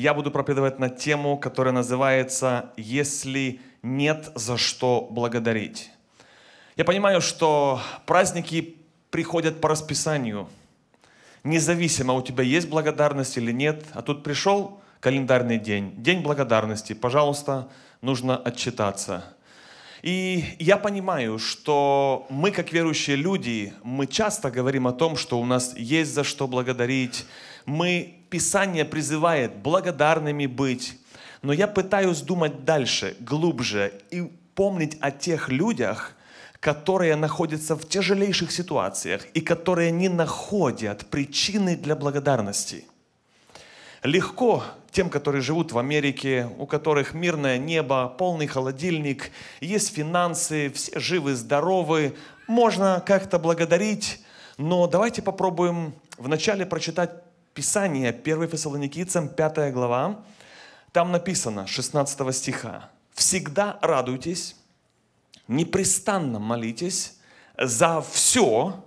я буду проповедовать на тему, которая называется «Если нет за что благодарить». Я понимаю, что праздники приходят по расписанию. Независимо, у тебя есть благодарность или нет. А тут пришел календарный день, день благодарности. Пожалуйста, нужно отчитаться. И я понимаю, что мы, как верующие люди, мы часто говорим о том, что у нас есть за что благодарить, мы, Писание призывает благодарными быть. Но я пытаюсь думать дальше, глубже и помнить о тех людях, которые находятся в тяжелейших ситуациях и которые не находят причины для благодарности. Легко тем, которые живут в Америке, у которых мирное небо, полный холодильник, есть финансы, все живы, здоровы, можно как-то благодарить, но давайте попробуем вначале прочитать Писание 1 Фессалоникийцам 5 глава, там написано 16 стиха. «Всегда радуйтесь, непрестанно молитесь, за все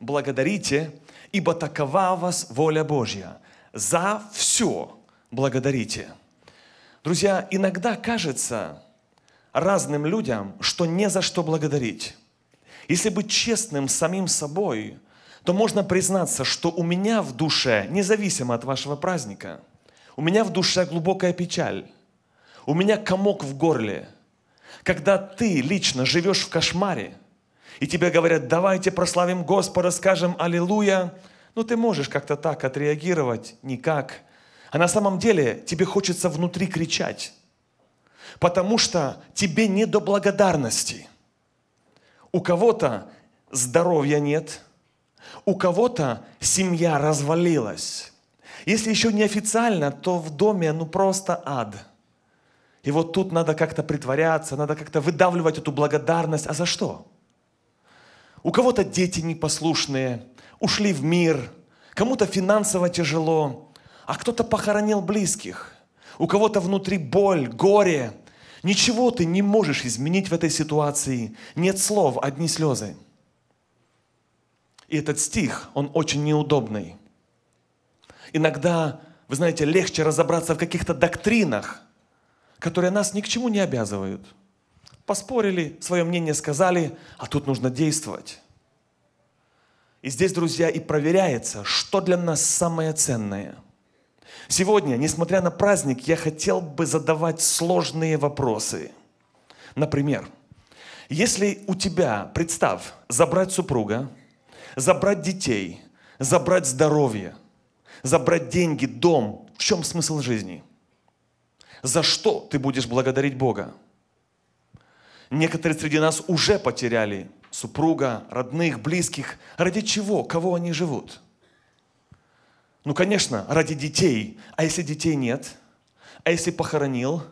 благодарите, ибо такова вас воля Божья. За все благодарите». Друзья, иногда кажется разным людям, что не за что благодарить. Если быть честным самим собой, то можно признаться, что у меня в душе, независимо от вашего праздника, у меня в душе глубокая печаль, у меня комок в горле. Когда ты лично живешь в кошмаре, и тебе говорят, давайте прославим Господа, скажем «Аллилуйя», но ну, ты можешь как-то так отреагировать, никак. А на самом деле тебе хочется внутри кричать, потому что тебе не до благодарности. У кого-то здоровья нет – у кого-то семья развалилась. Если еще не официально, то в доме ну просто ад. И вот тут надо как-то притворяться, надо как-то выдавливать эту благодарность. А за что? У кого-то дети непослушные, ушли в мир, кому-то финансово тяжело, а кто-то похоронил близких, у кого-то внутри боль, горе. Ничего ты не можешь изменить в этой ситуации. Нет слов, одни слезы. И этот стих, он очень неудобный. Иногда, вы знаете, легче разобраться в каких-то доктринах, которые нас ни к чему не обязывают. Поспорили, свое мнение сказали, а тут нужно действовать. И здесь, друзья, и проверяется, что для нас самое ценное. Сегодня, несмотря на праздник, я хотел бы задавать сложные вопросы. Например, если у тебя, представь, забрать супруга – Забрать детей, забрать здоровье, забрать деньги, дом. В чем смысл жизни? За что ты будешь благодарить Бога? Некоторые среди нас уже потеряли супруга, родных, близких. Ради чего? Кого они живут? Ну, конечно, ради детей. А если детей нет? А если похоронил?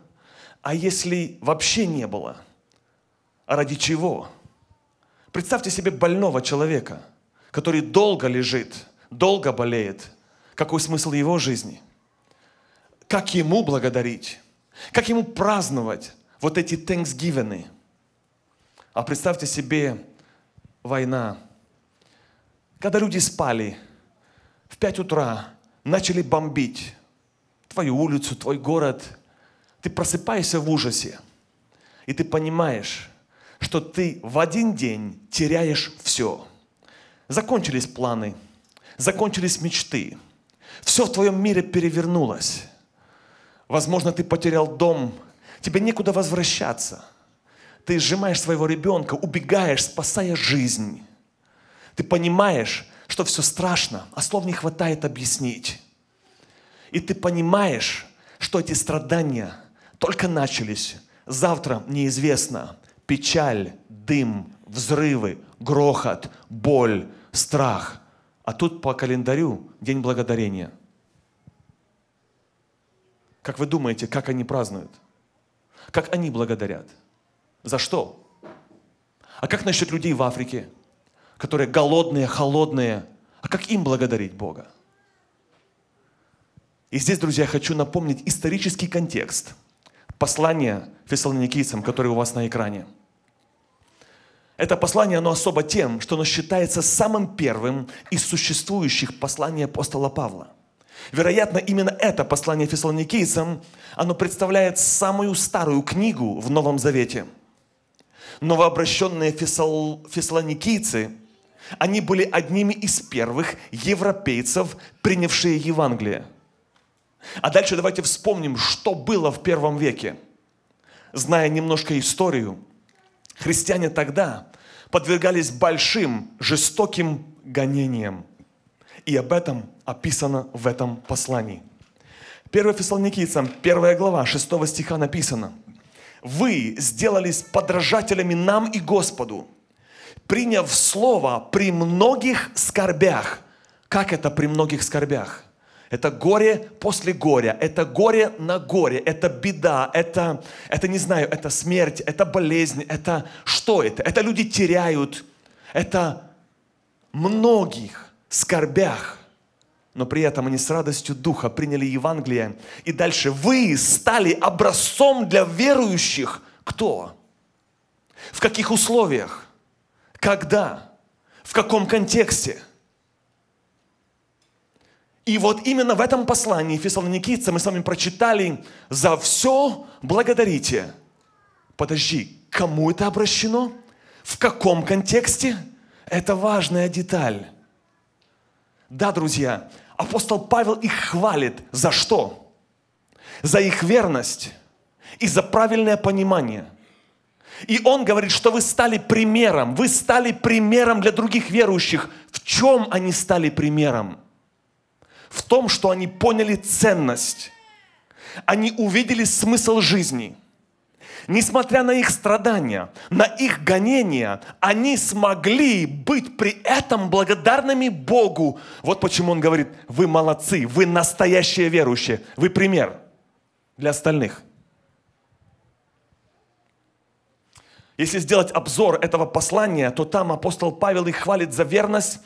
А если вообще не было? А ради чего? Представьте себе больного человека – который долго лежит, долго болеет, какой смысл его жизни? Как ему благодарить? Как ему праздновать вот эти Thanksgiving? А представьте себе война. Когда люди спали в 5 утра, начали бомбить твою улицу, твой город, ты просыпаешься в ужасе. И ты понимаешь, что ты в один день теряешь все – Закончились планы, закончились мечты. Все в твоем мире перевернулось. Возможно, ты потерял дом, тебе некуда возвращаться. Ты сжимаешь своего ребенка, убегаешь, спасая жизнь. Ты понимаешь, что все страшно, а слов не хватает объяснить. И ты понимаешь, что эти страдания только начались. Завтра неизвестно. Печаль, дым, взрывы, грохот, боль, страх. А тут по календарю День Благодарения. Как вы думаете, как они празднуют? Как они благодарят? За что? А как насчет людей в Африке, которые голодные, холодные? А как им благодарить Бога? И здесь, друзья, хочу напомнить исторический контекст послания фессалоникийцам, который у вас на экране – это послание, оно особо тем, что оно считается самым первым из существующих посланий апостола Павла. Вероятно, именно это послание фессалоникийцам, оно представляет самую старую книгу в Новом Завете. Новообращенные фессал... фессалоникийцы, они были одними из первых европейцев, принявшие Евангелие. А дальше давайте вспомним, что было в первом веке. Зная немножко историю, христиане тогда – подвергались большим, жестоким гонениям. И об этом описано в этом послании. 1 Фессалоникийцам, 1 глава, 6 стиха написано. «Вы сделались подражателями нам и Господу, приняв слово при многих скорбях». Как это при многих скорбях? Это горе после горя, это горе на горе, это беда, это, это не знаю, это смерть, это болезнь, это что это? Это люди теряют, это многих скорбях, но при этом они с радостью Духа приняли Евангелие. И дальше вы стали образцом для верующих. Кто? В каких условиях? Когда? В каком контексте? И вот именно в этом послании Фессалоникийца мы с вами прочитали «За все благодарите». Подожди, кому это обращено? В каком контексте? Это важная деталь. Да, друзья, апостол Павел их хвалит. За что? За их верность и за правильное понимание. И он говорит, что вы стали примером, вы стали примером для других верующих. В чем они стали примером? в том, что они поняли ценность. Они увидели смысл жизни. Несмотря на их страдания, на их гонения, они смогли быть при этом благодарными Богу. Вот почему он говорит, вы молодцы, вы настоящие верующие, вы пример для остальных – Если сделать обзор этого послания, то там апостол Павел их хвалит за верность,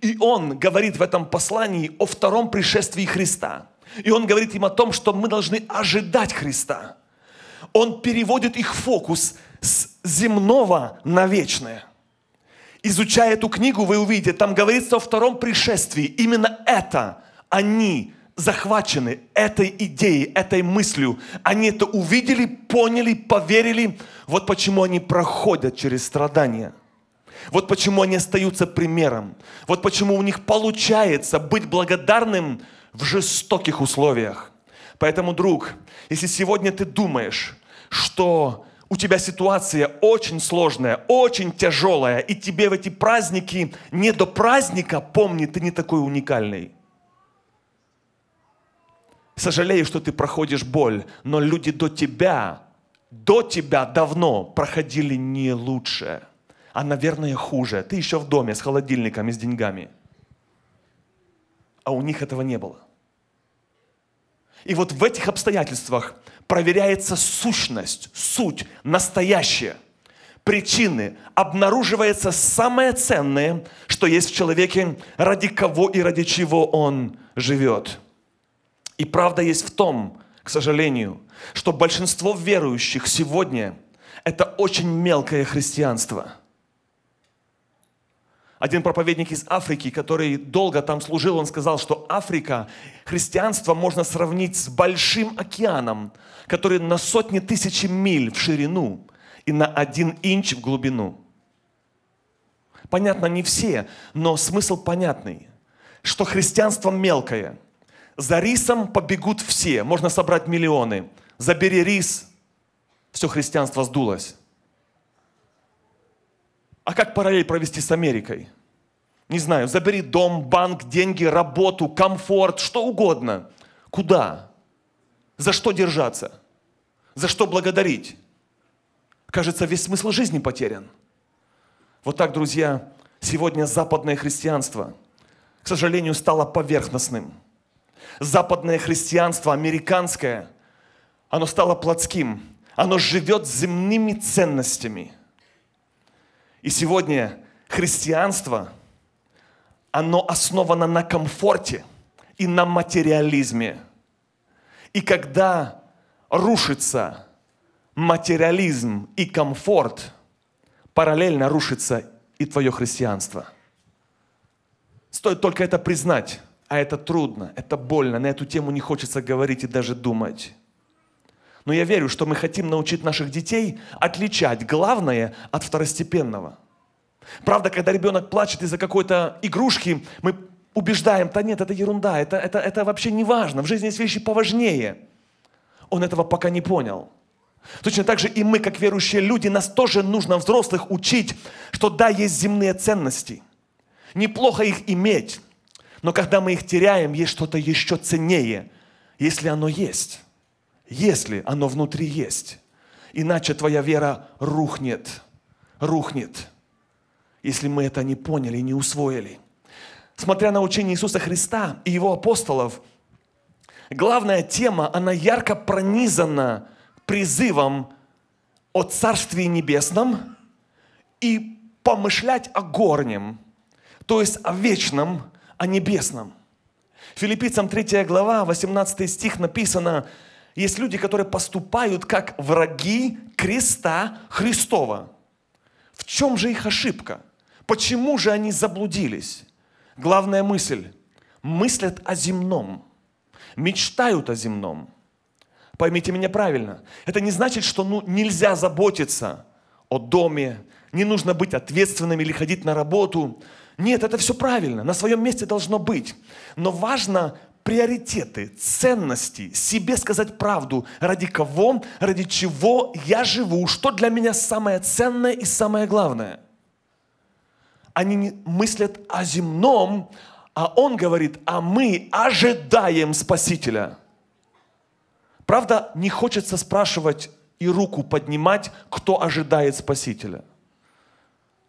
и он говорит в этом послании о втором пришествии Христа. И он говорит им о том, что мы должны ожидать Христа. Он переводит их фокус с земного на вечное. Изучая эту книгу, вы увидите, там говорится о втором пришествии. Именно это они захвачены этой идеей, этой мыслью. Они это увидели, поняли, поверили. Вот почему они проходят через страдания. Вот почему они остаются примером. Вот почему у них получается быть благодарным в жестоких условиях. Поэтому, друг, если сегодня ты думаешь, что у тебя ситуация очень сложная, очень тяжелая, и тебе в эти праздники не до праздника, помни, ты не такой уникальный. Сожалею, что ты проходишь боль, но люди до тебя, до тебя давно проходили не лучше, а, наверное, хуже. Ты еще в доме с холодильниками, с деньгами. А у них этого не было. И вот в этих обстоятельствах проверяется сущность, суть, настоящее. Причины обнаруживается самое ценное, что есть в человеке, ради кого и ради чего он живет – и правда есть в том, к сожалению, что большинство верующих сегодня – это очень мелкое христианство. Один проповедник из Африки, который долго там служил, он сказал, что Африка, христианство можно сравнить с большим океаном, который на сотни тысяч миль в ширину и на один инч в глубину. Понятно, не все, но смысл понятный, что христианство мелкое – за рисом побегут все, можно собрать миллионы. Забери рис, все христианство сдулось. А как параллель провести с Америкой? Не знаю, забери дом, банк, деньги, работу, комфорт, что угодно. Куда? За что держаться? За что благодарить? Кажется, весь смысл жизни потерян. Вот так, друзья, сегодня западное христианство, к сожалению, стало поверхностным – Западное христианство, американское, оно стало плотским. Оно живет земными ценностями. И сегодня христианство, оно основано на комфорте и на материализме. И когда рушится материализм и комфорт, параллельно рушится и твое христианство. Стоит только это признать. А это трудно, это больно, на эту тему не хочется говорить и даже думать. Но я верю, что мы хотим научить наших детей отличать главное от второстепенного. Правда, когда ребенок плачет из-за какой-то игрушки, мы убеждаем, да нет, это ерунда, это, это, это вообще не важно, в жизни есть вещи поважнее. Он этого пока не понял. Точно так же и мы, как верующие люди, нас тоже нужно взрослых учить, что да, есть земные ценности. Неплохо их иметь. Но когда мы их теряем, есть что-то еще ценнее, если оно есть, если оно внутри есть. Иначе твоя вера рухнет, рухнет, если мы это не поняли, не усвоили. Смотря на учение Иисуса Христа и его апостолов, главная тема, она ярко пронизана призывом о Царстве Небесном и помышлять о горнем, то есть о вечном, о небесном. Филиппийцам 3 глава, 18 стих написано, есть люди, которые поступают как враги креста Христова. В чем же их ошибка? Почему же они заблудились? Главная мысль. Мыслят о земном. Мечтают о земном. Поймите меня правильно. Это не значит, что ну, нельзя заботиться о доме, не нужно быть ответственным или ходить на работу. Нет, это все правильно, на своем месте должно быть. Но важно приоритеты, ценности, себе сказать правду, ради кого, ради чего я живу, что для меня самое ценное и самое главное. Они мыслят о земном, а он говорит, а мы ожидаем Спасителя. Правда, не хочется спрашивать и руку поднимать, кто ожидает Спасителя –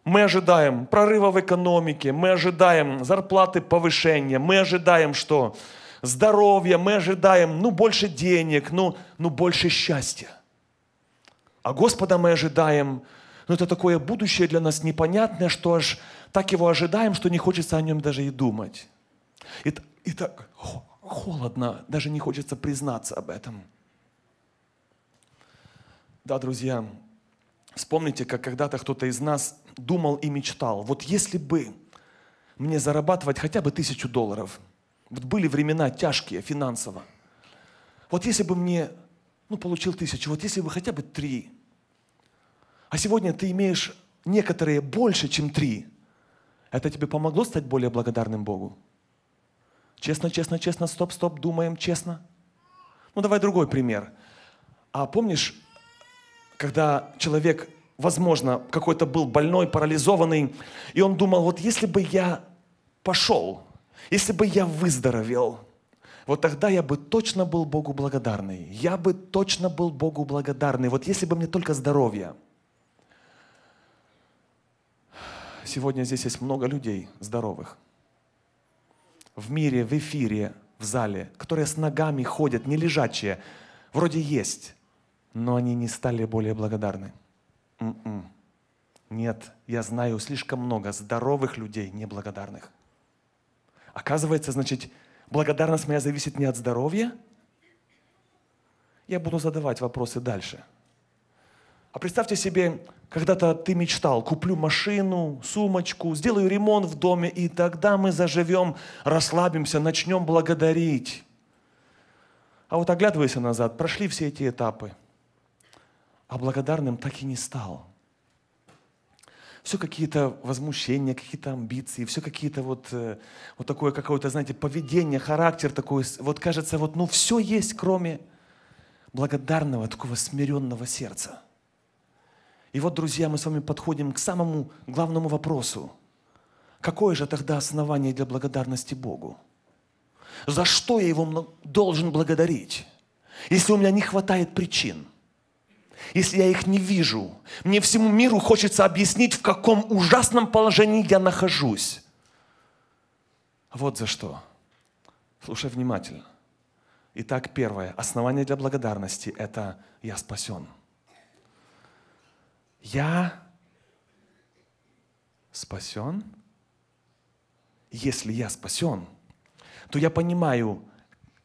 мы ожидаем прорыва в экономике, мы ожидаем зарплаты повышения, мы ожидаем что? Здоровья, мы ожидаем, ну, больше денег, ну, ну больше счастья. А Господа мы ожидаем, ну, это такое будущее для нас непонятное, что аж так его ожидаем, что не хочется о нем даже и думать. И, и так холодно, даже не хочется признаться об этом. Да, друзья, вспомните, как когда-то кто-то из нас думал и мечтал, вот если бы мне зарабатывать хотя бы тысячу долларов, вот были времена тяжкие финансово, вот если бы мне, ну, получил тысячу, вот если бы хотя бы три, а сегодня ты имеешь некоторые больше, чем три, это тебе помогло стать более благодарным Богу? Честно, честно, честно, стоп, стоп, думаем честно. Ну, давай другой пример. А помнишь, когда человек возможно, какой-то был больной, парализованный, и он думал, вот если бы я пошел, если бы я выздоровел, вот тогда я бы точно был Богу благодарный. Я бы точно был Богу благодарный. Вот если бы мне только здоровье. Сегодня здесь есть много людей здоровых. В мире, в эфире, в зале, которые с ногами ходят, не лежачие. Вроде есть, но они не стали более благодарны. М-м. Нет, я знаю слишком много здоровых людей, неблагодарных. Оказывается, значит, благодарность моя зависит не от здоровья. Я буду задавать вопросы дальше. А представьте себе, когда-то ты мечтал, куплю машину, сумочку, сделаю ремонт в доме, и тогда мы заживем, расслабимся, начнем благодарить. А вот оглядывайся назад, прошли все эти этапы – а благодарным так и не стал. Все какие-то возмущения, какие-то амбиции, все какие-то вот, э, вот такое какое-то, знаете, поведение, характер такой. Вот кажется, вот ну все есть, кроме благодарного, такого смиренного сердца. И вот, друзья, мы с вами подходим к самому главному вопросу. Какое же тогда основание для благодарности Богу? За что я его должен благодарить, если у меня не хватает причин – если я их не вижу. Мне всему миру хочется объяснить, в каком ужасном положении я нахожусь. Вот за что. Слушай внимательно. Итак, первое. Основание для благодарности – это «я спасен». Я спасен? Если я спасен, то я понимаю,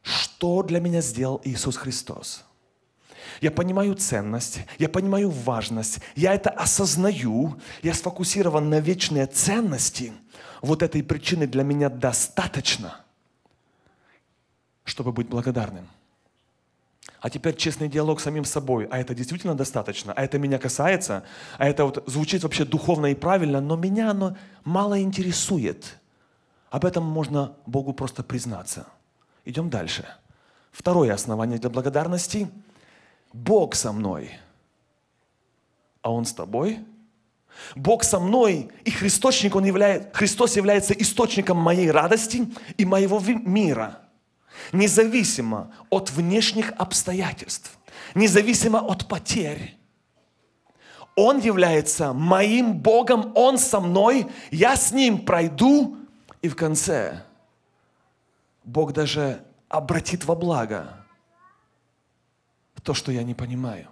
что для меня сделал Иисус Христос – я понимаю ценность, я понимаю важность, я это осознаю, я сфокусирован на вечные ценности. Вот этой причины для меня достаточно, чтобы быть благодарным. А теперь честный диалог с самим собой. А это действительно достаточно? А это меня касается? А это вот звучит вообще духовно и правильно, но меня оно мало интересует. Об этом можно Богу просто признаться. Идем дальше. Второе основание для благодарности – Бог со мной, а Он с тобой. Бог со мной, и Христочник, он являет, Христос является источником моей радости и моего мира, независимо от внешних обстоятельств, независимо от потерь. Он является моим Богом, Он со мной, я с Ним пройду, и в конце Бог даже обратит во благо то, что я не понимаю.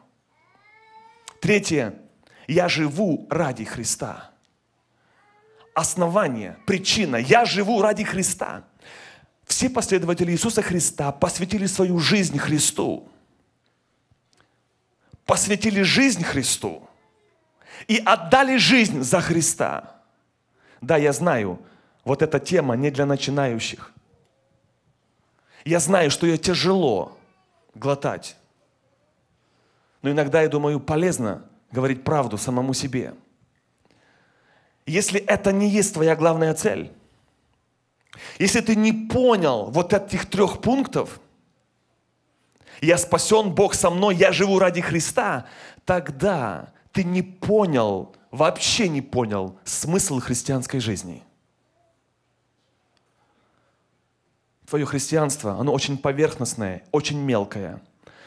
Третье. Я живу ради Христа. Основание, причина. Я живу ради Христа. Все последователи Иисуса Христа посвятили свою жизнь Христу. Посвятили жизнь Христу. И отдали жизнь за Христа. Да, я знаю, вот эта тема не для начинающих. Я знаю, что ее тяжело глотать. Но иногда, я думаю, полезно говорить правду самому себе. Если это не есть твоя главная цель, если ты не понял вот этих трех пунктов, я спасен, Бог со мной, я живу ради Христа, тогда ты не понял, вообще не понял смысл христианской жизни. Твое христианство, оно очень поверхностное, очень мелкое.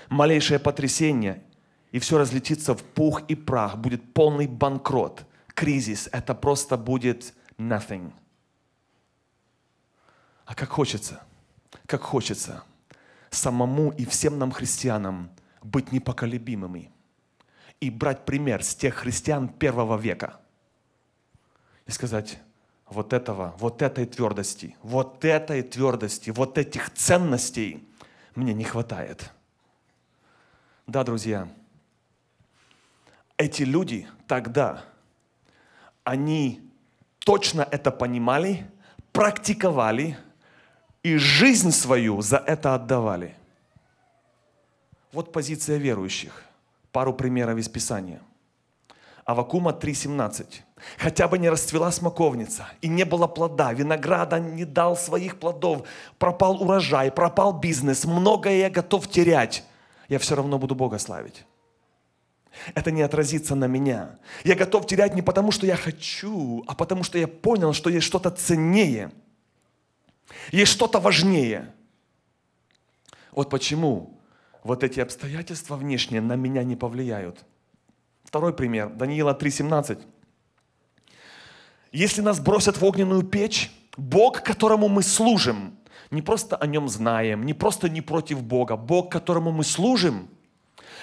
Малейшее потрясение, и все разлетится в пух и прах, будет полный банкрот, кризис, это просто будет nothing. А как хочется, как хочется самому и всем нам христианам быть непоколебимыми и брать пример с тех христиан первого века и сказать, вот этого, вот этой твердости, вот этой твердости, вот этих ценностей мне не хватает. Да, друзья, эти люди тогда, они точно это понимали, практиковали и жизнь свою за это отдавали. Вот позиция верующих. Пару примеров из Писания. Авакума 3.17. Хотя бы не расцвела смоковница, и не было плода, винограда не дал своих плодов, пропал урожай, пропал бизнес, многое я готов терять, я все равно буду Бога славить это не отразится на меня. Я готов терять не потому, что я хочу, а потому, что я понял, что есть что-то ценнее, есть что-то важнее. Вот почему вот эти обстоятельства внешние на меня не повлияют. Второй пример, Даниила 3,17. Если нас бросят в огненную печь, Бог, которому мы служим, не просто о нем знаем, не просто не против Бога, Бог, которому мы служим –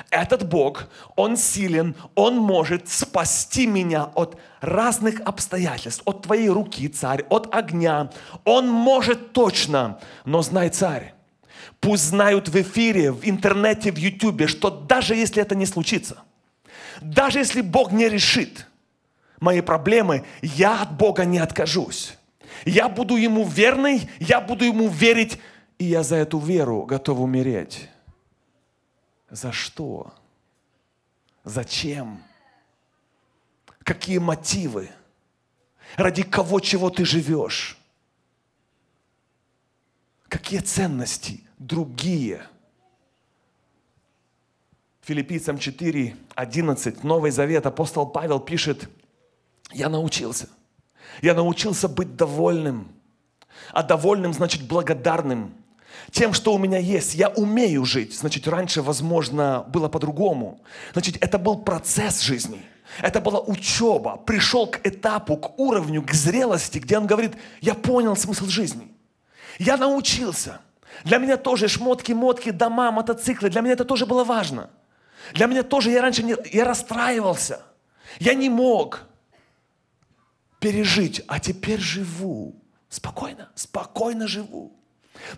этот Бог, Он силен, Он может спасти меня от разных обстоятельств, от твоей руки, царь, от огня. Он может точно, но знай, царь, пусть знают в эфире, в интернете, в ютюбе, что даже если это не случится, даже если Бог не решит мои проблемы, я от Бога не откажусь. Я буду Ему верный, я буду Ему верить, и я за эту веру готов умереть. За что? Зачем? Какие мотивы? Ради кого, чего ты живешь? Какие ценности другие? Филиппийцам 4, 11, Новый Завет, апостол Павел пишет, «Я научился. Я научился быть довольным. А довольным значит благодарным тем, что у меня есть. Я умею жить. Значит, раньше, возможно, было по-другому. Значит, это был процесс жизни. Это была учеба. Пришел к этапу, к уровню, к зрелости, где он говорит, я понял смысл жизни. Я научился. Для меня тоже шмотки, мотки, дома, мотоциклы. Для меня это тоже было важно. Для меня тоже, я раньше не, я расстраивался. Я не мог пережить, а теперь живу. Спокойно, спокойно живу.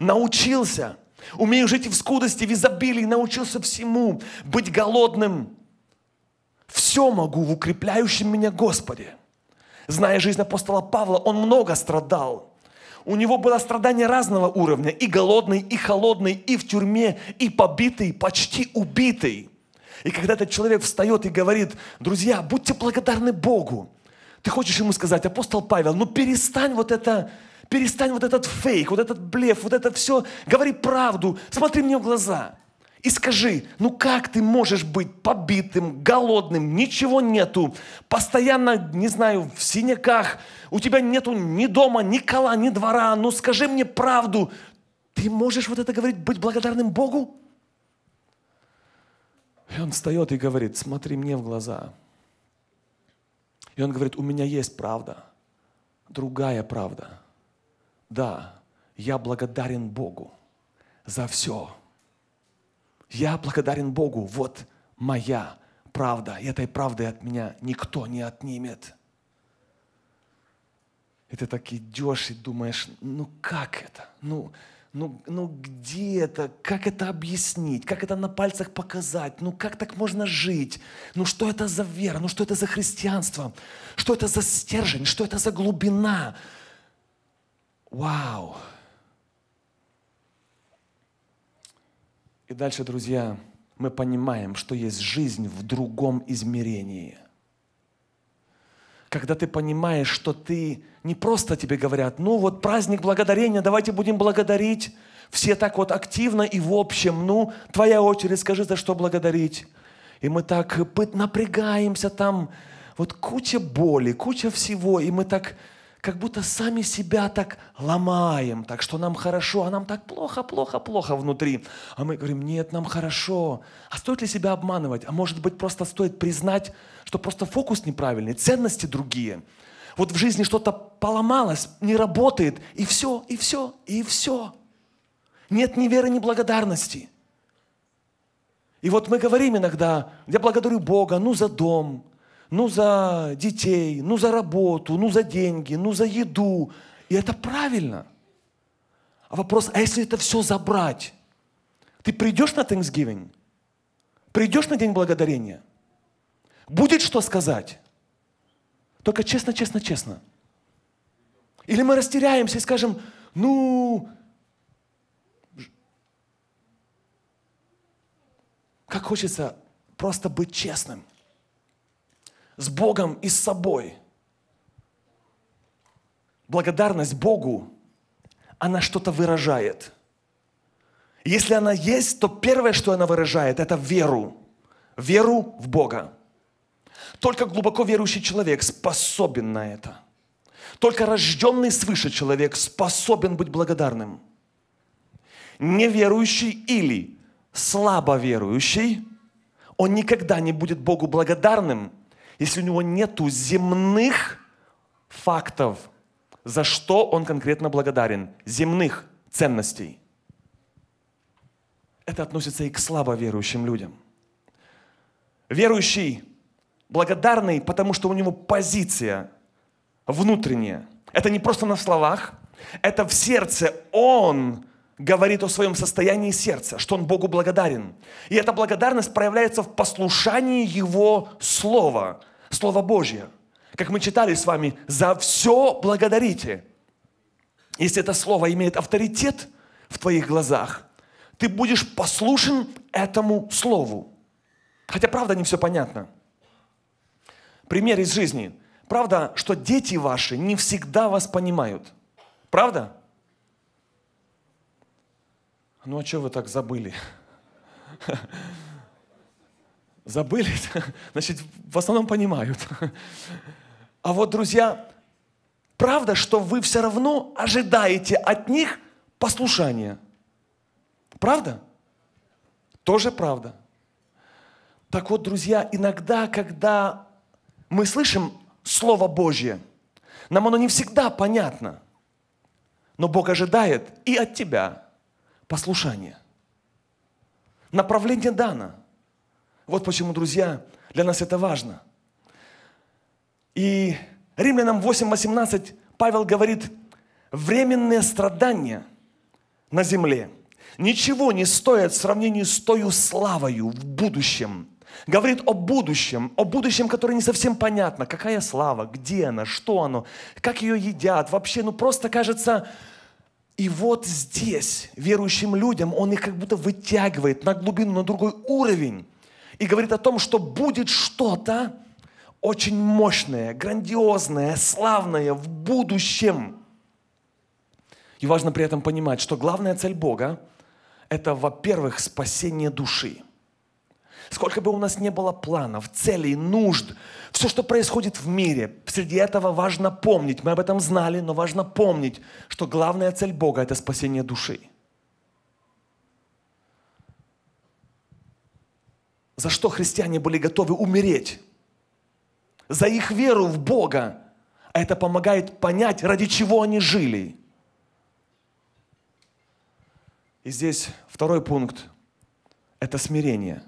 Научился. Умею жить и в скудости, в изобилии. Научился всему. Быть голодным. Все могу в укрепляющем меня Господе. Зная жизнь апостола Павла, он много страдал. У него было страдание разного уровня. И голодный, и холодный, и в тюрьме, и побитый, почти убитый. И когда этот человек встает и говорит, друзья, будьте благодарны Богу. Ты хочешь ему сказать, апостол Павел, ну перестань вот это перестань вот этот фейк, вот этот блеф, вот это все, говори правду, смотри мне в глаза. И скажи, ну как ты можешь быть побитым, голодным, ничего нету, постоянно, не знаю, в синяках, у тебя нету ни дома, ни кола, ни двора, ну скажи мне правду. Ты можешь вот это говорить, быть благодарным Богу? И он встает и говорит, смотри мне в глаза. И он говорит, у меня есть правда, другая правда – да, я благодарен Богу за все. Я благодарен Богу, вот моя правда, и этой правды от меня никто не отнимет. И ты так идешь и думаешь, ну как это? Ну, ну, ну где это? Как это объяснить? Как это на пальцах показать? Ну как так можно жить? Ну что это за вера? Ну что это за христианство? Что это за стержень? Что это за глубина? Вау! И дальше, друзья, мы понимаем, что есть жизнь в другом измерении. Когда ты понимаешь, что ты не просто тебе говорят, ну вот праздник благодарения, давайте будем благодарить. Все так вот активно и в общем, ну, твоя очередь, скажи, за что благодарить. И мы так напрягаемся там, вот куча боли, куча всего, и мы так как будто сами себя так ломаем, так что нам хорошо, а нам так плохо, плохо, плохо внутри. А мы говорим, нет, нам хорошо. А стоит ли себя обманывать? А может быть, просто стоит признать, что просто фокус неправильный, ценности другие. Вот в жизни что-то поломалось, не работает, и все, и все, и все. Нет ни веры, ни благодарности. И вот мы говорим иногда, я благодарю Бога, ну за дом, ну за детей, ну за работу, ну за деньги, ну за еду. И это правильно. А вопрос, а если это все забрать? Ты придешь на Thanksgiving? Придешь на День Благодарения? Будет что сказать? Только честно, честно, честно. Или мы растеряемся и скажем, ну, как хочется просто быть честным с Богом и с собой. Благодарность Богу, она что-то выражает. Если она есть, то первое, что она выражает, это веру. Веру в Бога. Только глубоко верующий человек способен на это. Только рожденный свыше человек способен быть благодарным. Неверующий или слабо верующий, он никогда не будет Богу благодарным, если у него нет земных фактов, за что он конкретно благодарен, земных ценностей. Это относится и к слабо верующим людям. Верующий благодарный, потому что у него позиция внутренняя. Это не просто на словах, это в сердце. Он говорит о своем состоянии сердца, что он Богу благодарен. И эта благодарность проявляется в послушании Его Слова – Слово Божье. Как мы читали с вами, за все благодарите. Если это слово имеет авторитет в твоих глазах, ты будешь послушен этому слову. Хотя, правда, не все понятно. Пример из жизни. Правда, что дети ваши не всегда вас понимают. Правда? Ну а что вы так забыли? Забыли? Значит, в основном понимают. А вот, друзья, правда, что вы все равно ожидаете от них послушания. Правда? Тоже правда. Так вот, друзья, иногда, когда мы слышим Слово Божье, нам оно не всегда понятно, но Бог ожидает и от тебя послушания. Направление дано – вот почему, друзья, для нас это важно. И Римлянам 8.18 Павел говорит, временные страдания на земле ничего не стоят в сравнении с той славою в будущем. Говорит о будущем, о будущем, которое не совсем понятно. Какая слава, где она, что оно, как ее едят. Вообще, ну просто кажется, и вот здесь верующим людям он их как будто вытягивает на глубину, на другой уровень и говорит о том, что будет что-то очень мощное, грандиозное, славное в будущем. И важно при этом понимать, что главная цель Бога – это, во-первых, спасение души. Сколько бы у нас не было планов, целей, нужд, все, что происходит в мире, среди этого важно помнить. Мы об этом знали, но важно помнить, что главная цель Бога – это спасение души – за что христиане были готовы умереть, за их веру в Бога. А это помогает понять, ради чего они жили. И здесь второй пункт – это смирение.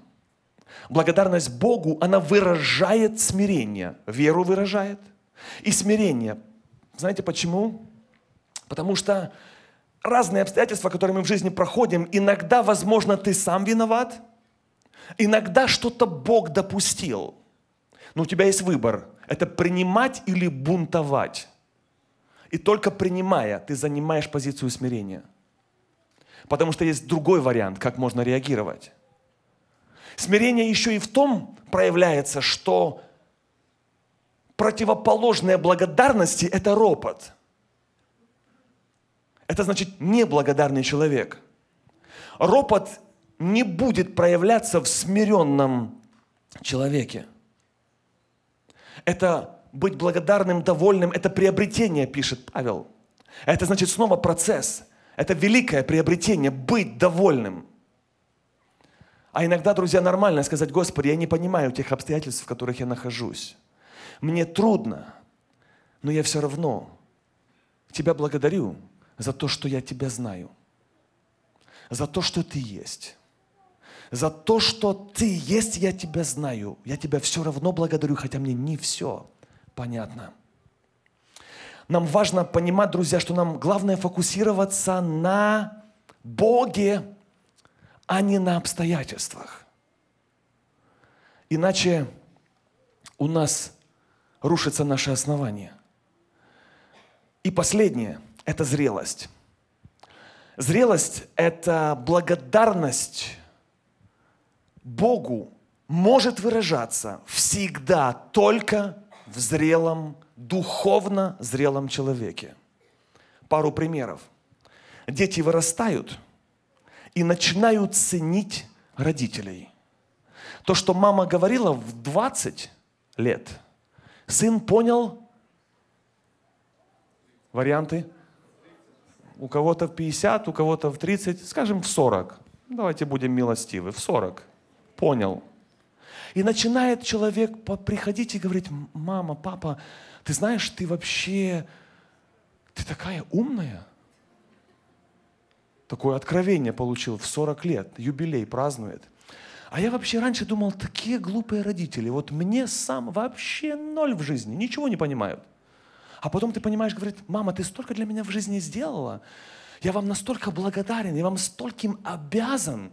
Благодарность Богу, она выражает смирение, веру выражает. И смирение. Знаете почему? Потому что разные обстоятельства, которые мы в жизни проходим, иногда, возможно, ты сам виноват – Иногда что-то Бог допустил. Но у тебя есть выбор. Это принимать или бунтовать. И только принимая, ты занимаешь позицию смирения. Потому что есть другой вариант, как можно реагировать. Смирение еще и в том проявляется, что противоположное благодарности – это ропот. Это значит неблагодарный человек. Ропот не будет проявляться в смиренном человеке. Это быть благодарным, довольным, это приобретение, пишет Павел. Это значит снова процесс. Это великое приобретение, быть довольным. А иногда, друзья, нормально сказать, Господи, я не понимаю тех обстоятельств, в которых я нахожусь. Мне трудно, но я все равно Тебя благодарю за то, что я Тебя знаю, за то, что Ты есть, за то, что ты есть, я тебя знаю. Я тебя все равно благодарю, хотя мне не все понятно. Нам важно понимать, друзья, что нам главное фокусироваться на Боге, а не на обстоятельствах. Иначе у нас рушится наше основание. И последнее – это зрелость. Зрелость – это благодарность Богу может выражаться всегда только в зрелом, духовно зрелом человеке. Пару примеров. Дети вырастают и начинают ценить родителей. То, что мама говорила в 20 лет, сын понял варианты у кого-то в 50, у кого-то в 30, скажем, в 40. Давайте будем милостивы, в 40 понял. И начинает человек приходить и говорить, мама, папа, ты знаешь, ты вообще, ты такая умная. Такое откровение получил в 40 лет, юбилей празднует. А я вообще раньше думал, такие глупые родители, вот мне сам вообще ноль в жизни, ничего не понимают. А потом ты понимаешь, говорит, мама, ты столько для меня в жизни сделала, я вам настолько благодарен, я вам стольким обязан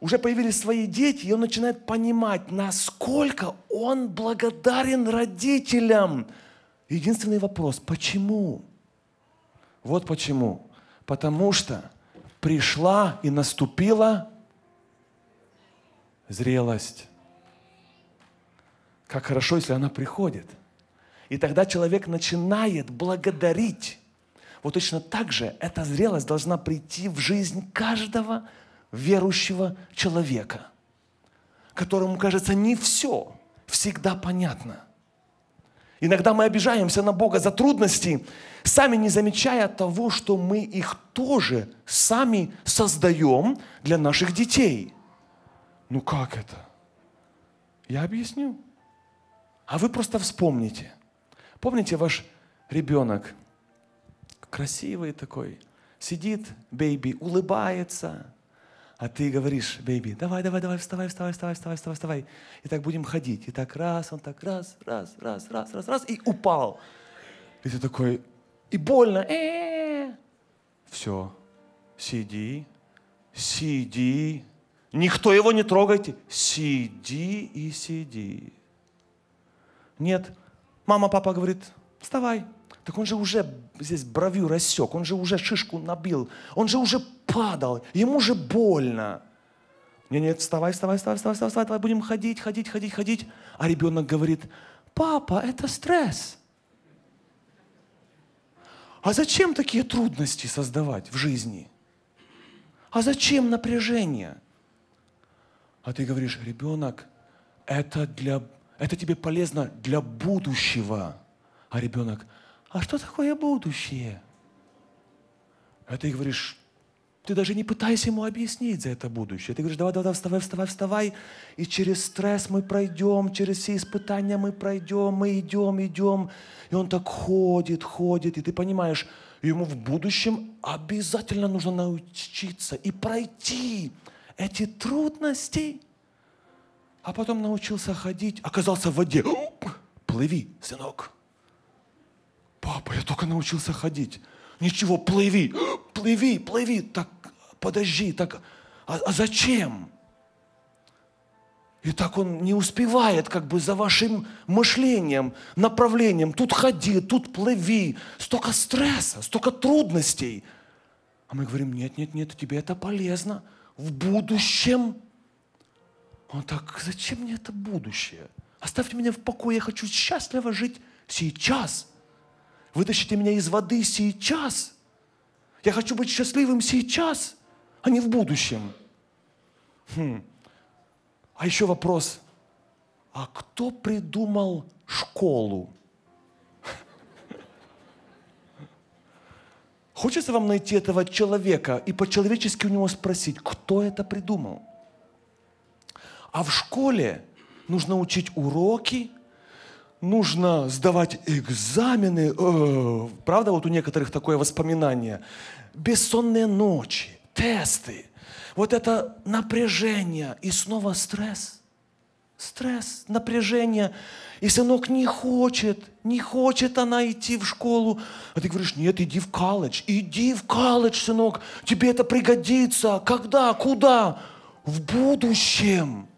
уже появились свои дети, и он начинает понимать, насколько он благодарен родителям. Единственный вопрос, почему? Вот почему. Потому что пришла и наступила зрелость. Как хорошо, если она приходит. И тогда человек начинает благодарить. Вот точно так же эта зрелость должна прийти в жизнь каждого человека верующего человека, которому кажется не все всегда понятно. Иногда мы обижаемся на Бога за трудности, сами не замечая того, что мы их тоже сами создаем для наших детей. Ну как это? Я объясню. А вы просто вспомните. Помните ваш ребенок, красивый такой, сидит, бейби, улыбается, а ты говоришь, бейби, давай, давай, давай, вставай, вставай, вставай, вставай, вставай, вставай. И так будем ходить. И так раз, он так раз, раз, раз, раз, раз, раз, и упал. И ты такой, и больно. Э-э-э. Все, сиди, сиди. Никто его не трогайте. Сиди и сиди. Нет, мама, папа говорит, вставай, так он же уже здесь бровью рассек, он же уже шишку набил, он же уже падал, ему же больно. Нет, нет, вставай, вставай, вставай, вставай, вставай, вставай, давай будем ходить, ходить, ходить, ходить. А ребенок говорит, папа, это стресс. А зачем такие трудности создавать в жизни? А зачем напряжение? А ты говоришь, ребенок, это, для, это тебе полезно для будущего. А ребенок, а что такое будущее? А ты говоришь, ты даже не пытайся ему объяснить за это будущее. Ты говоришь, давай, давай, давай, вставай, вставай, вставай. И через стресс мы пройдем, через все испытания мы пройдем, мы идем, идем. И он так ходит, ходит. И ты понимаешь, ему в будущем обязательно нужно научиться и пройти эти трудности. А потом научился ходить, оказался в воде. Плыви, сынок папа, я только научился ходить. Ничего, плыви, плыви, плыви, так подожди, так, а, а зачем? И так он не успевает как бы за вашим мышлением, направлением. Тут ходи, тут плыви. Столько стресса, столько трудностей. А мы говорим, нет, нет, нет, тебе это полезно в будущем. Он так, зачем мне это будущее? Оставьте меня в покое, я хочу счастливо жить сейчас. Вытащите меня из воды сейчас. Я хочу быть счастливым сейчас, а не в будущем. Хм. А еще вопрос. А кто придумал школу? Хочется вам найти этого человека и по-человечески у него спросить, кто это придумал? А в школе нужно учить уроки, нужно сдавать экзамены. Э, правда, вот у некоторых такое воспоминание. Бессонные ночи, тесты. Вот это напряжение и снова стресс. Стресс, напряжение. И сынок не хочет, не хочет она идти в школу. А ты говоришь, нет, иди в колледж, иди в колледж, сынок. Тебе это пригодится. Когда, куда? В будущем.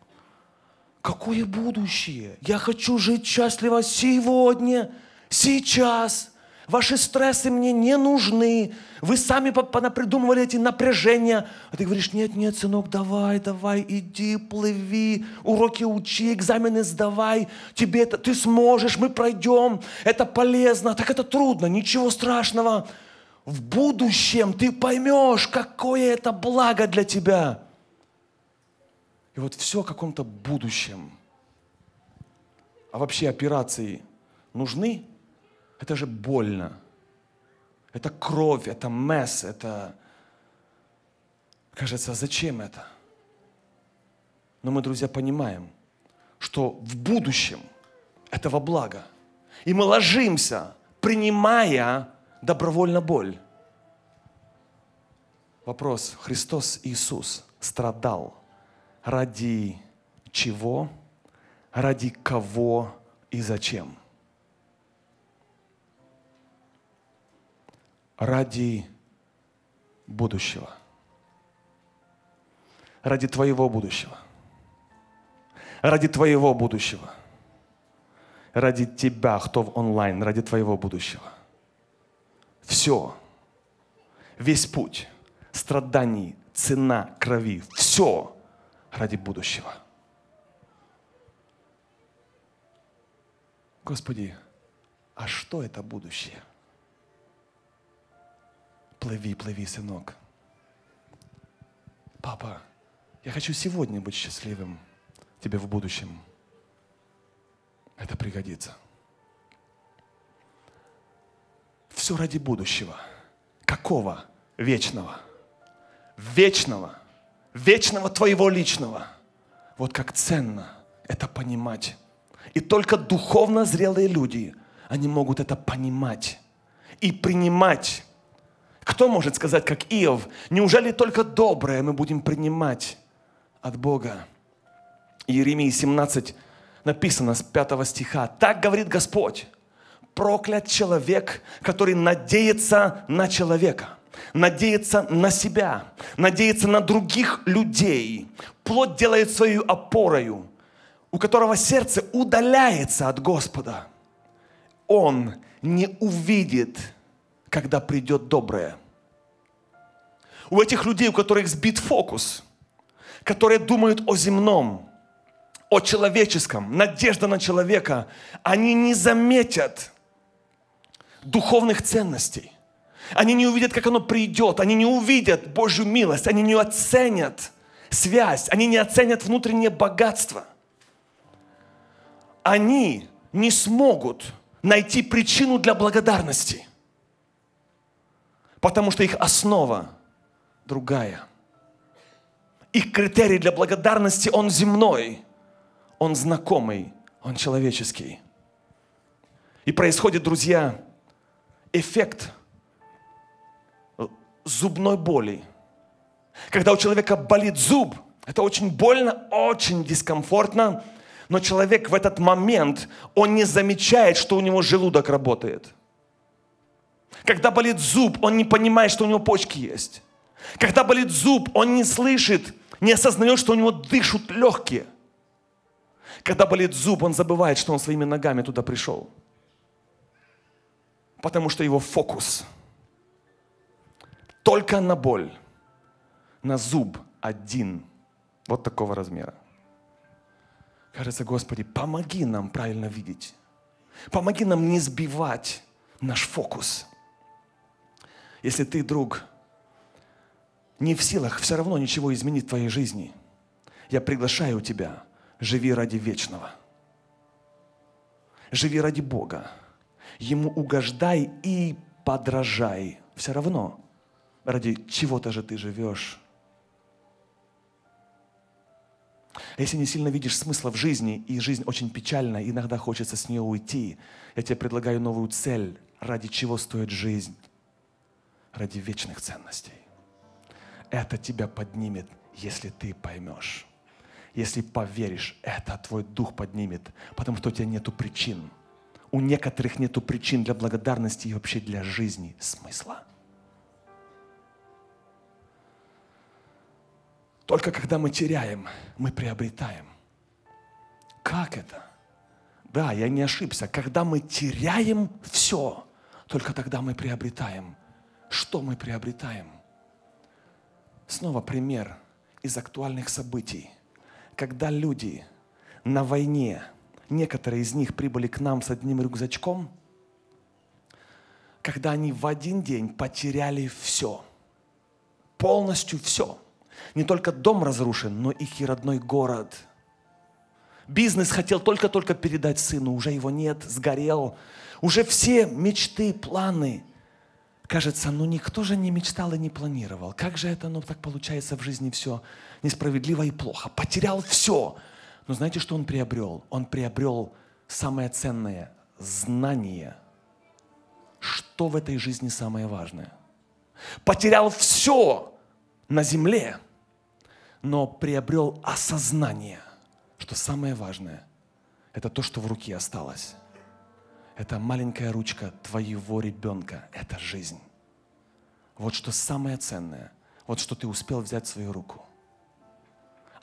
Какое будущее? Я хочу жить счастливо сегодня, сейчас. Ваши стрессы мне не нужны. Вы сами придумывали эти напряжения. А ты говоришь, нет, нет, сынок, давай, давай, иди, плыви, уроки учи, экзамены сдавай. Тебе это, ты сможешь, мы пройдем. Это полезно, так это трудно, ничего страшного. В будущем ты поймешь, какое это благо для тебя. И вот все о каком-то будущем. А вообще операции нужны? Это же больно. Это кровь, это месс, это... Кажется, зачем это? Но мы, друзья, понимаем, что в будущем этого блага. И мы ложимся, принимая добровольно боль. Вопрос. Христос Иисус страдал – ради чего, ради кого и зачем. Ради будущего. Ради твоего будущего. Ради твоего будущего. Ради тебя, кто в онлайн, ради твоего будущего. Все. Весь путь страданий, цена крови. Все ради будущего. Господи, а что это будущее? Плыви, плыви, сынок. Папа, я хочу сегодня быть счастливым тебе в будущем. Это пригодится. Все ради будущего. Какого? Вечного. Вечного вечного твоего личного. Вот как ценно это понимать. И только духовно зрелые люди, они могут это понимать и принимать. Кто может сказать, как Иов, неужели только доброе мы будем принимать от Бога? Иеремии 17 написано с 5 стиха. Так говорит Господь, проклят человек, который надеется на человека – надеется на себя, надеется на других людей. Плод делает свою опорою, у которого сердце удаляется от Господа. Он не увидит, когда придет доброе. У этих людей, у которых сбит фокус, которые думают о земном, о человеческом, надежда на человека, они не заметят духовных ценностей – они не увидят, как оно придет. Они не увидят Божью милость. Они не оценят связь. Они не оценят внутреннее богатство. Они не смогут найти причину для благодарности. Потому что их основа другая. Их критерий для благодарности, он земной, он знакомый, он человеческий. И происходит, друзья, эффект – зубной боли. Когда у человека болит зуб, это очень больно, очень дискомфортно, но человек в этот момент, он не замечает, что у него желудок работает. Когда болит зуб, он не понимает, что у него почки есть. Когда болит зуб, он не слышит, не осознает, что у него дышат легкие. Когда болит зуб, он забывает, что он своими ногами туда пришел. Потому что его фокус – только на боль. На зуб один. Вот такого размера. Кажется, Господи, помоги нам правильно видеть. Помоги нам не сбивать наш фокус. Если ты, друг, не в силах все равно ничего изменить в твоей жизни, я приглашаю тебя, живи ради вечного. Живи ради Бога. Ему угождай и подражай. Все равно – ради чего-то же ты живешь. Если не сильно видишь смысла в жизни, и жизнь очень печальна, иногда хочется с нее уйти, я тебе предлагаю новую цель, ради чего стоит жизнь. Ради вечных ценностей. Это тебя поднимет, если ты поймешь. Если поверишь, это твой дух поднимет, потому что у тебя нету причин. У некоторых нету причин для благодарности и вообще для жизни смысла. Только когда мы теряем, мы приобретаем. Как это? Да, я не ошибся. Когда мы теряем все, только тогда мы приобретаем. Что мы приобретаем? Снова пример из актуальных событий. Когда люди на войне, некоторые из них прибыли к нам с одним рюкзачком, когда они в один день потеряли все, полностью все – не только дом разрушен, но их и родной город. Бизнес хотел только-только передать сыну, уже его нет, сгорел. Уже все мечты, планы. Кажется, ну никто же не мечтал и не планировал. Как же это, ну так получается в жизни все несправедливо и плохо. Потерял все. Но знаете, что он приобрел? Он приобрел самое ценное – знание. Что в этой жизни самое важное? Потерял все на земле – но приобрел осознание, что самое важное – это то, что в руке осталось. Это маленькая ручка твоего ребенка, это жизнь. Вот что самое ценное, вот что ты успел взять в свою руку.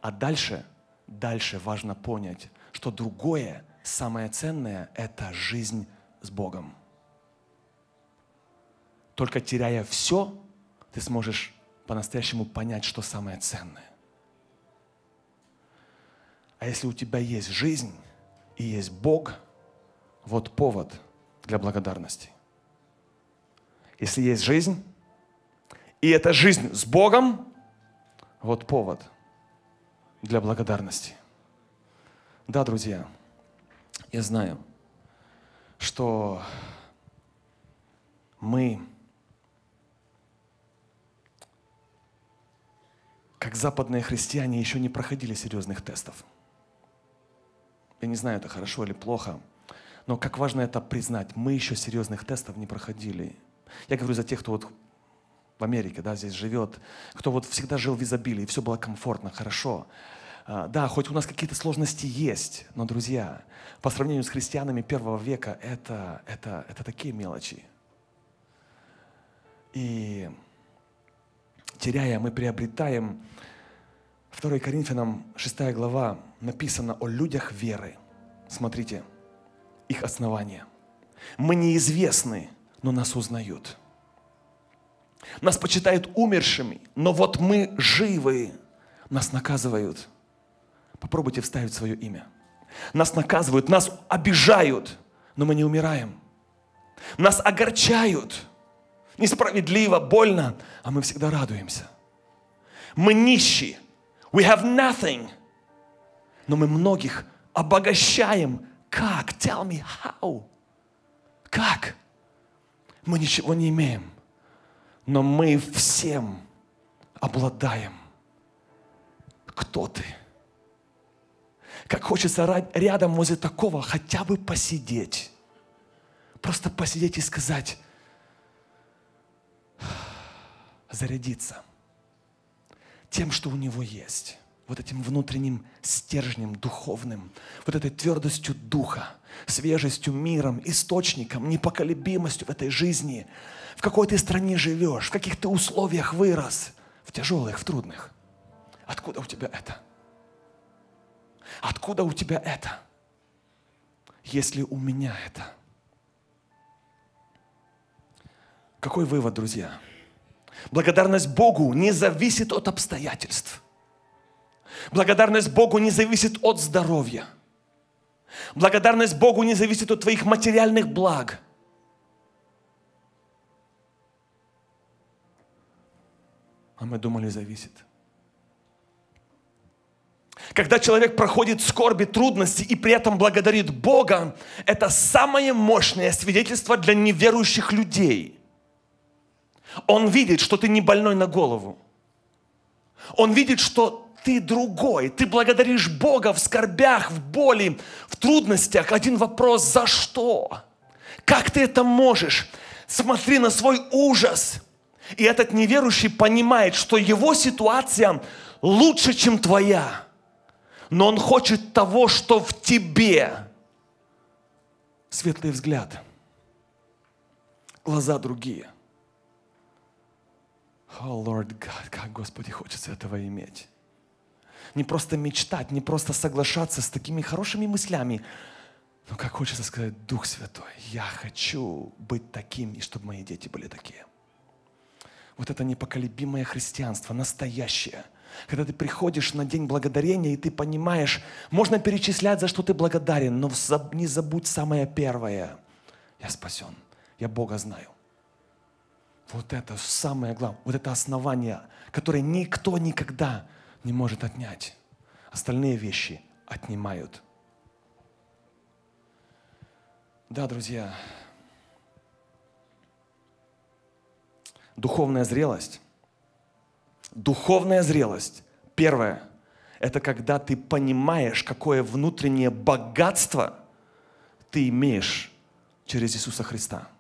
А дальше, дальше важно понять, что другое, самое ценное – это жизнь с Богом. Только теряя все, ты сможешь по-настоящему понять, что самое ценное. А если у тебя есть жизнь и есть Бог, вот повод для благодарности. Если есть жизнь, и эта жизнь с Богом, вот повод для благодарности. Да, друзья, я знаю, что мы, как западные христиане, еще не проходили серьезных тестов – я не знаю, это хорошо или плохо, но как важно это признать. Мы еще серьезных тестов не проходили. Я говорю за тех, кто вот в Америке, да, здесь живет, кто вот всегда жил в изобилии, все было комфортно, хорошо. А, да, хоть у нас какие-то сложности есть, но, друзья, по сравнению с христианами первого века, это, это, это такие мелочи. И теряя, мы приобретаем 2 Коринфянам 6 глава написано о людях веры. Смотрите, их основание. Мы неизвестны, но нас узнают. Нас почитают умершими, но вот мы живы. Нас наказывают. Попробуйте вставить свое имя. Нас наказывают, нас обижают, но мы не умираем. Нас огорчают. Несправедливо, больно, а мы всегда радуемся. Мы нищие, We have nothing. Но мы многих обогащаем. Как? Tell me how. Как? Мы ничего не имеем. Но мы всем обладаем. Кто ты? Как хочется рядом возле такого хотя бы посидеть. Просто посидеть и сказать, зарядиться – тем, что у него есть, вот этим внутренним стержнем духовным, вот этой твердостью духа, свежестью, миром, источником, непоколебимостью в этой жизни, в какой ты стране живешь, в каких ты условиях вырос, в тяжелых, в трудных. Откуда у тебя это? Откуда у тебя это? Если у меня это. Какой вывод, друзья? Благодарность Богу не зависит от обстоятельств. Благодарность Богу не зависит от здоровья. Благодарность Богу не зависит от твоих материальных благ. А мы думали, зависит. Когда человек проходит скорби, трудности и при этом благодарит Бога, это самое мощное свидетельство для неверующих людей – он видит, что ты не больной на голову. Он видит, что ты другой. Ты благодаришь Бога в скорбях, в боли, в трудностях. Один вопрос, за что? Как ты это можешь? Смотри на свой ужас. И этот неверующий понимает, что его ситуация лучше, чем твоя. Но он хочет того, что в тебе. Светлый взгляд. Глаза другие – о, Лорд Гад, как, Господи, хочется этого иметь. Не просто мечтать, не просто соглашаться с такими хорошими мыслями, но как хочется сказать, Дух Святой, я хочу быть таким, и чтобы мои дети были такие. Вот это непоколебимое христианство, настоящее – когда ты приходишь на день благодарения, и ты понимаешь, можно перечислять, за что ты благодарен, но не забудь самое первое. Я спасен, я Бога знаю. Вот это самое главное, вот это основание, которое никто никогда не может отнять. Остальные вещи отнимают. Да, друзья, духовная зрелость. Духовная зрелость, первое, это когда ты понимаешь, какое внутреннее богатство ты имеешь через Иисуса Христа –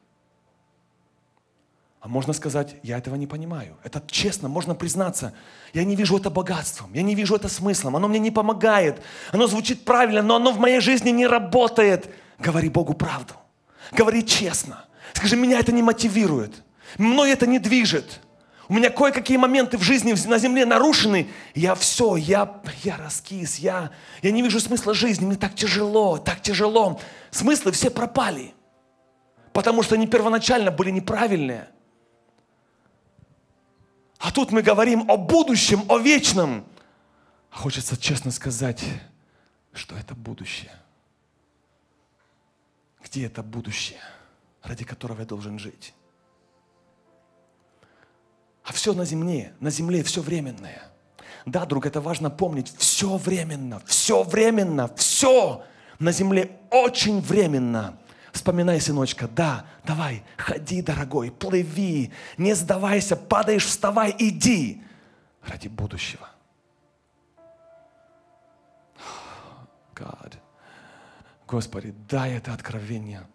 а можно сказать, я этого не понимаю. Это честно, можно признаться. Я не вижу это богатством, я не вижу это смыслом. Оно мне не помогает. Оно звучит правильно, но оно в моей жизни не работает. Говори Богу правду. Говори честно. Скажи, меня это не мотивирует. Мной это не движет. У меня кое-какие моменты в жизни на земле нарушены. Я все, я, я раскис, я, я не вижу смысла жизни. Мне так тяжело, так тяжело. Смыслы все пропали. Потому что они первоначально были неправильные – а тут мы говорим о будущем, о вечном. А хочется честно сказать, что это будущее. Где это будущее, ради которого я должен жить? А все на земле, на земле все временное. Да, друг, это важно помнить. Все временно, все временно, все на земле очень временно. Вспоминай, сыночка, да, давай, ходи, дорогой, плыви, не сдавайся, падаешь, вставай, иди ради будущего. God. Господи, дай это откровение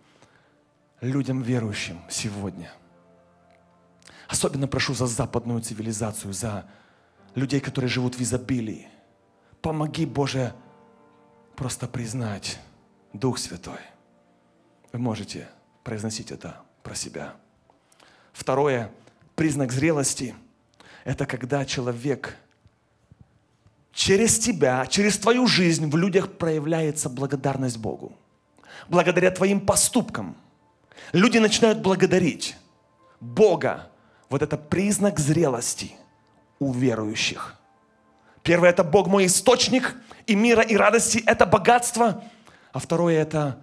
людям верующим сегодня. Особенно прошу за западную цивилизацию, за людей, которые живут в изобилии. Помоги, Боже, просто признать Дух Святой – вы можете произносить это про себя. Второе, признак зрелости – это когда человек через тебя, через твою жизнь в людях проявляется благодарность Богу. Благодаря твоим поступкам люди начинают благодарить Бога. Вот это признак зрелости у верующих. Первое – это Бог мой источник и мира, и радости – это богатство. А второе – это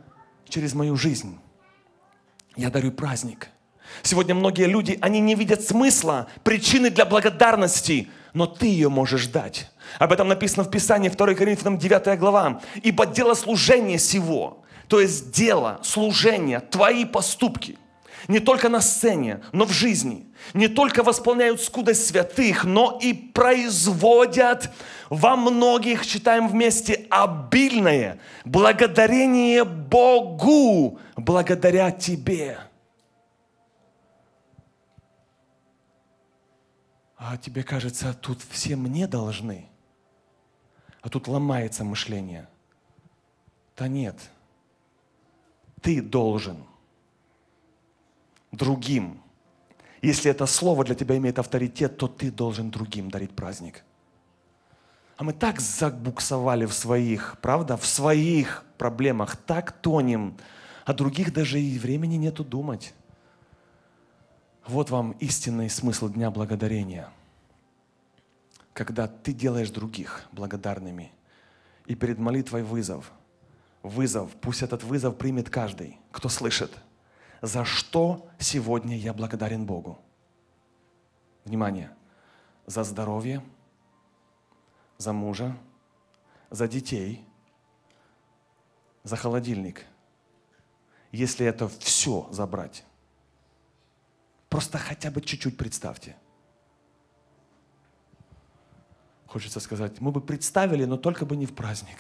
через мою жизнь. Я дарю праздник. Сегодня многие люди, они не видят смысла, причины для благодарности, но ты ее можешь дать. Об этом написано в Писании 2 Коринфянам 9 глава. «Ибо дело служения сего, то есть дело, служения твои поступки – не только на сцене, но в жизни. Не только восполняют скудость святых, но и производят во многих, читаем вместе, обильное благодарение Богу благодаря тебе. А тебе кажется, а тут все мне должны. А тут ломается мышление. Да нет, ты должен – другим. Если это слово для тебя имеет авторитет, то ты должен другим дарить праздник. А мы так забуксовали в своих, правда, в своих проблемах, так тонем, а других даже и времени нету думать. Вот вам истинный смысл Дня Благодарения. Когда ты делаешь других благодарными, и перед молитвой вызов. Вызов, пусть этот вызов примет каждый, кто слышит – за что сегодня я благодарен Богу. Внимание, за здоровье, за мужа, за детей, за холодильник. Если это все забрать, просто хотя бы чуть-чуть представьте. Хочется сказать, мы бы представили, но только бы не в праздник.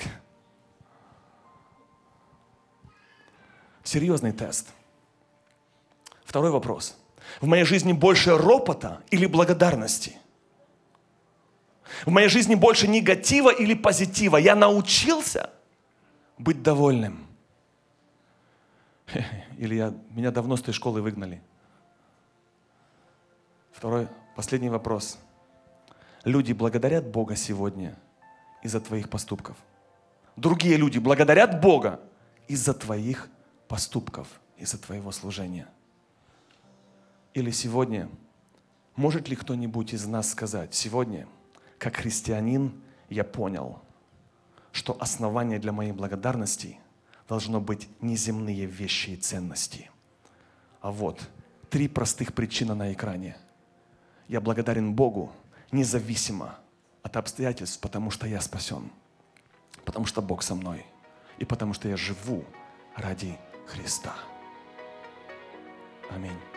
Серьезный тест – Второй вопрос. В моей жизни больше ропота или благодарности? В моей жизни больше негатива или позитива? Я научился быть довольным. Или я, меня давно с той школы выгнали. Второй, последний вопрос. Люди благодарят Бога сегодня из-за твоих поступков. Другие люди благодарят Бога из-за твоих поступков, из-за твоего служения. Или сегодня может ли кто-нибудь из нас сказать, сегодня, как христианин, я понял, что основание для моей благодарности должно быть неземные вещи и ценности. А вот три простых причины на экране. Я благодарен Богу независимо от обстоятельств, потому что я спасен, потому что Бог со мной и потому что я живу ради Христа. Аминь.